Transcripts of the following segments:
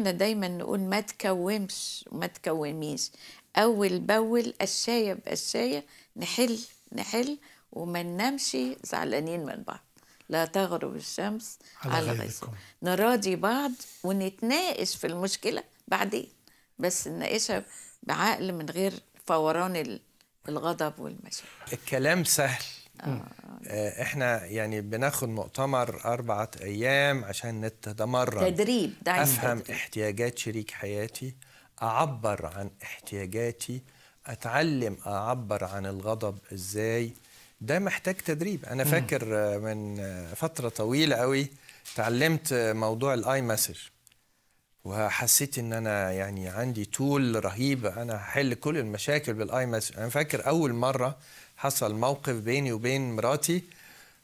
احنا دايما نقول ما تكومش وما تكوميش اول باول قشايه بقشايه نحل نحل وما ننامش زعلانين من بعض لا تغرب الشمس على غيركم نراضي بعض ونتناقش في المشكله بعدين بس نناقشها بعقل من غير فوران الغضب والمشاكل الكلام سهل آه. احنا يعني بناخد مؤتمر أربعة أيام عشان نتدمرن تدريب دايما أفهم تدريب. احتياجات شريك حياتي أعبر عن احتياجاتي أتعلم أعبر عن الغضب إزاي ده محتاج تدريب أنا فاكر آه، من آه، فترة طويلة قوي تعلمت آه، موضوع الآي مسج وحسيت ان انا يعني عندي تول رهيب انا هحل كل المشاكل بالاي مسج انا فاكر اول مره حصل موقف بيني وبين مراتي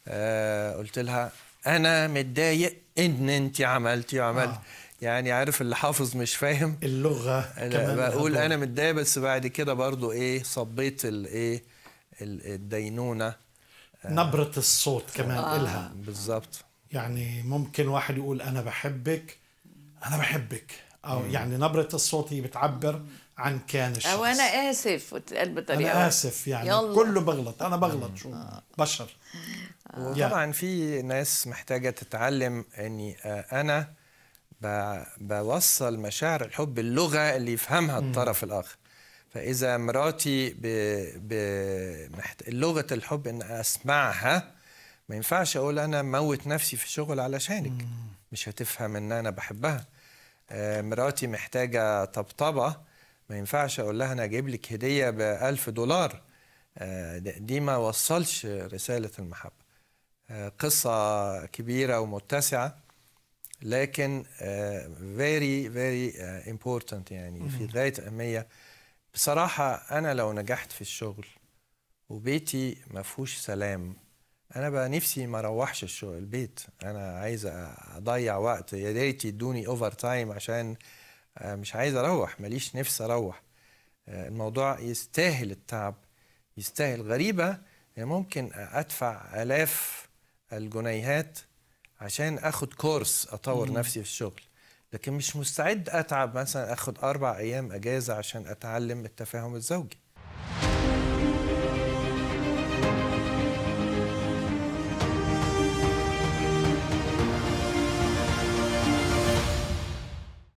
آه قلت لها انا متضايق ان انت عملتي وعملت آه. يعني عارف اللي حافظ مش فاهم اللغه كمان بقول انا متضايق بس بعد كده برضو ايه صبيت الايه الدينونه آه نبره الصوت كمان آه. إلها بالظبط يعني ممكن واحد يقول انا بحبك انا بحبك او يعني نبره الصوت هي بتعبر عن كان الشخص او انا اسف وتتقال بطريقه انا اسف يعني يلا. كله بغلط انا بغلط شو بشر آه. وطبعا في ناس محتاجه تتعلم اني آه، انا بوصل مشاعر الحب اللغه اللي يفهمها الطرف الاخر فاذا مراتي ب... ب... لغه الحب ان اسمعها ما ينفعش اقول انا موت نفسي في الشغل علشانك مش هتفهم ان انا بحبها آه، مراتي محتاجه طبطبه ما ينفعش اقول لها انا اجيب لك هديه ب 1000 دولار آه، دي ما وصلش رساله المحبه آه، قصه كبيره ومتسعه لكن فيري فيري امبورتنت يعني في غايه اهميه بصراحه انا لو نجحت في الشغل وبيتي ما فيهوش سلام انا بقى نفسي ما اروحش الشغل البيت انا عايز اضيع وقت يا ريت يدوني اوفر تايم عشان آه، مش عايز اروح ماليش نفس اروح آه، الموضوع يستاهل التعب يستاهل غريبه آه، ممكن ادفع الاف الجنيهات عشان اخد كورس اطور مم. نفسي في الشغل لكن مش مستعد اتعب مثلا اخد اربع ايام اجازه عشان اتعلم التفاهم الزوجي